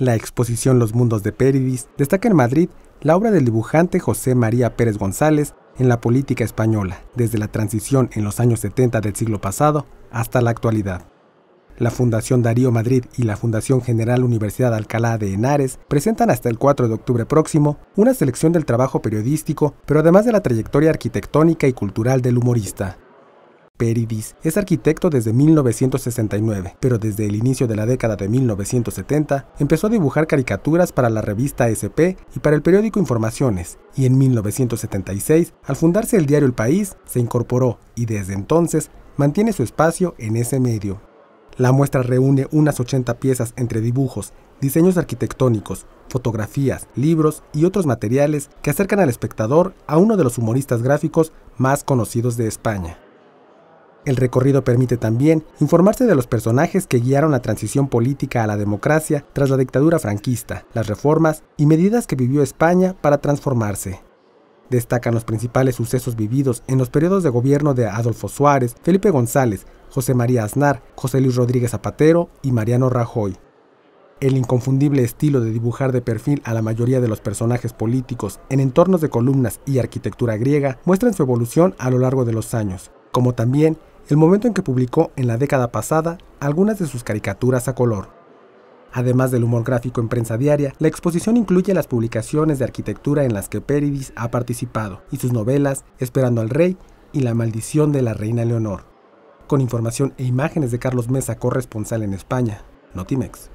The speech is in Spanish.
La exposición Los Mundos de Peridis destaca en Madrid la obra del dibujante José María Pérez González en la política española, desde la transición en los años 70 del siglo pasado hasta la actualidad. La Fundación Darío Madrid y la Fundación General Universidad Alcalá de Henares presentan hasta el 4 de octubre próximo una selección del trabajo periodístico, pero además de la trayectoria arquitectónica y cultural del humorista. Peridis es arquitecto desde 1969, pero desde el inicio de la década de 1970 empezó a dibujar caricaturas para la revista SP y para el periódico Informaciones, y en 1976, al fundarse el diario El País, se incorporó y desde entonces mantiene su espacio en ese medio. La muestra reúne unas 80 piezas entre dibujos, diseños arquitectónicos, fotografías, libros y otros materiales que acercan al espectador a uno de los humoristas gráficos más conocidos de España. El recorrido permite también informarse de los personajes que guiaron la transición política a la democracia tras la dictadura franquista, las reformas y medidas que vivió España para transformarse. Destacan los principales sucesos vividos en los periodos de gobierno de Adolfo Suárez, Felipe González, José María Aznar, José Luis Rodríguez Zapatero y Mariano Rajoy. El inconfundible estilo de dibujar de perfil a la mayoría de los personajes políticos en entornos de columnas y arquitectura griega muestran su evolución a lo largo de los años, como también el momento en que publicó en la década pasada algunas de sus caricaturas a color. Además del humor gráfico en prensa diaria, la exposición incluye las publicaciones de arquitectura en las que Peridis ha participado y sus novelas Esperando al Rey y La Maldición de la Reina Leonor, con información e imágenes de Carlos Mesa, corresponsal en España, Notimex.